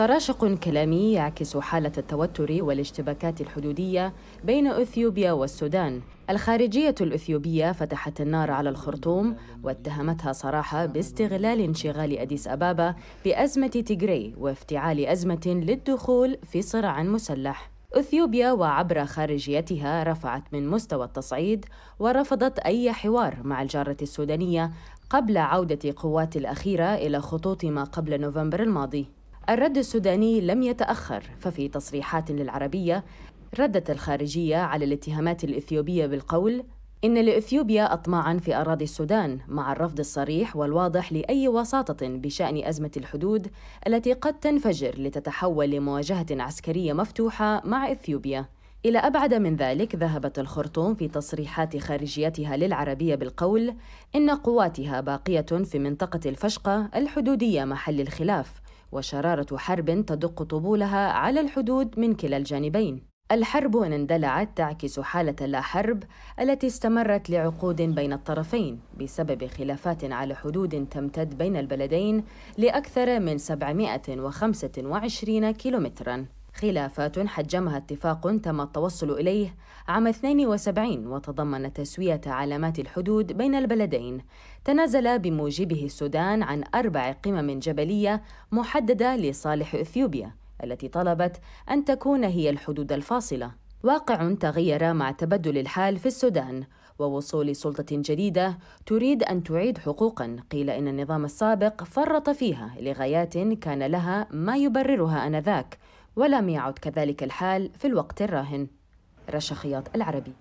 تراشق كلامي يعكس حالة التوتر والاشتباكات الحدودية بين أثيوبيا والسودان الخارجية الأثيوبية فتحت النار على الخرطوم واتهمتها صراحة باستغلال انشغال أديس أبابا بأزمة تيغري وافتعال أزمة للدخول في صراع مسلح أثيوبيا وعبر خارجيتها رفعت من مستوى التصعيد ورفضت أي حوار مع الجارة السودانية قبل عودة قوات الأخيرة إلى خطوط ما قبل نوفمبر الماضي الرد السوداني لم يتأخر ففي تصريحات للعربية ردت الخارجية على الاتهامات الإثيوبية بالقول إن لإثيوبيا أطماعا في أراضي السودان مع الرفض الصريح والواضح لأي وساطة بشأن أزمة الحدود التي قد تنفجر لتتحول لمواجهة عسكرية مفتوحة مع إثيوبيا إلى أبعد من ذلك ذهبت الخرطوم في تصريحات خارجيتها للعربية بالقول إن قواتها باقية في منطقة الفشقة الحدودية محل الخلاف وشرارة حرب تدق طبولها على الحدود من كلا الجانبين الحرب إن اندلعت تعكس حالة لا حرب التي استمرت لعقود بين الطرفين بسبب خلافات على حدود تمتد بين البلدين لأكثر من 725 كيلومتراً خلافات حجمها اتفاق تم التوصل إليه عام 72 وتضمن تسوية علامات الحدود بين البلدين تنازل بموجبه السودان عن أربع قمم جبلية محددة لصالح إثيوبيا التي طلبت أن تكون هي الحدود الفاصلة واقع تغير مع تبدل الحال في السودان ووصول سلطة جديدة تريد أن تعيد حقوقا قيل إن النظام السابق فرط فيها لغايات كان لها ما يبررها آنذاك ولم يعد كذلك الحال في الوقت الراهن رشا خياط العربي